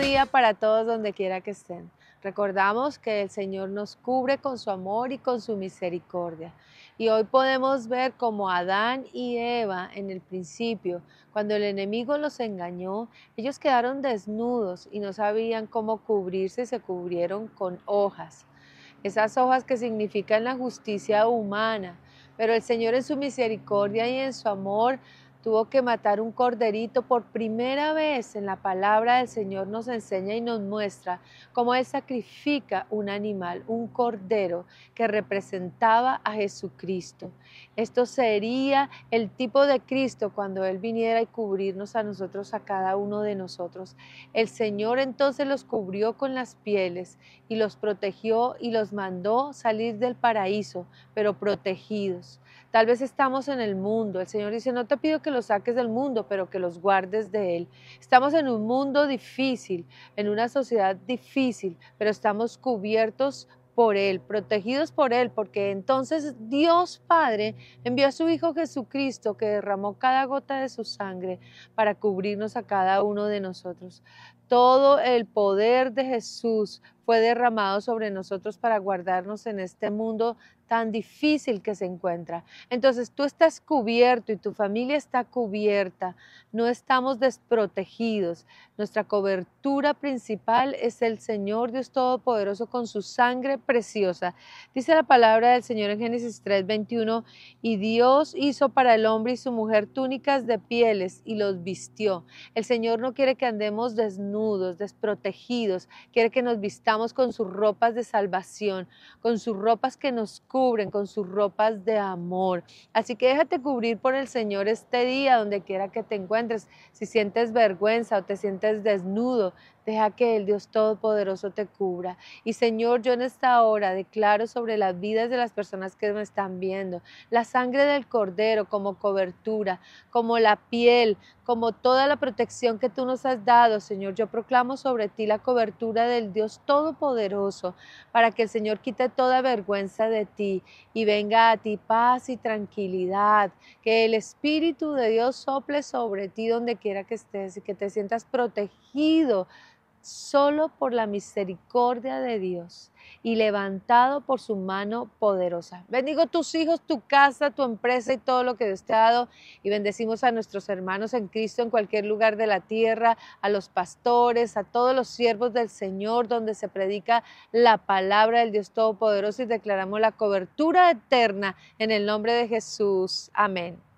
día para todos donde quiera que estén. Recordamos que el Señor nos cubre con su amor y con su misericordia. Y hoy podemos ver como Adán y Eva en el principio, cuando el enemigo los engañó, ellos quedaron desnudos y no sabían cómo cubrirse se cubrieron con hojas. Esas hojas que significan la justicia humana. Pero el Señor en su misericordia y en su amor tuvo que matar un corderito. Por primera vez en la palabra del Señor nos enseña y nos muestra cómo Él sacrifica un animal, un cordero que representaba a Jesucristo. Esto sería el tipo de Cristo cuando Él viniera y cubrirnos a nosotros, a cada uno de nosotros. El Señor entonces los cubrió con las pieles y los protegió y los mandó salir del paraíso, pero protegidos. Tal vez estamos en el mundo. El Señor dice, no te pido que los saques del mundo, pero que los guardes de él. Estamos en un mundo difícil, en una sociedad difícil, pero estamos cubiertos por Él, protegidos por Él, porque entonces Dios Padre envió a su Hijo Jesucristo que derramó cada gota de su sangre para cubrirnos a cada uno de nosotros. Todo el poder de Jesús fue derramado sobre nosotros para guardarnos en este mundo tan difícil que se encuentra. Entonces tú estás cubierto y tu familia está cubierta. No estamos desprotegidos. Nuestra cobertura principal es el Señor Dios Todopoderoso con su sangre preciosa. Dice la palabra del Señor en Génesis 21 y Dios hizo para el hombre y su mujer túnicas de pieles y los vistió. El Señor no quiere que andemos desnudos desprotegidos, quiere que nos vistamos con sus ropas de salvación, con sus ropas que nos cubren, con sus ropas de amor. Así que déjate cubrir por el Señor este día, donde quiera que te encuentres. Si sientes vergüenza o te sientes desnudo, deja que el Dios Todopoderoso te cubra. Y Señor, yo en esta hora declaro sobre las vidas de las personas que me están viendo, la sangre del Cordero como cobertura, como la piel, como toda la protección que tú nos has dado, Señor. Yo proclamo sobre ti la cobertura del Dios Todopoderoso, para que el Señor quite toda vergüenza de ti y venga a ti paz y tranquilidad, que el Espíritu de Dios sople sobre ti donde quiera que estés y que te sientas protegido solo por la misericordia de Dios y levantado por su mano poderosa. Bendigo tus hijos, tu casa, tu empresa y todo lo que Dios te ha dado. Y bendecimos a nuestros hermanos en Cristo en cualquier lugar de la tierra, a los pastores, a todos los siervos del Señor, donde se predica la palabra del Dios Todopoderoso y declaramos la cobertura eterna en el nombre de Jesús. Amén.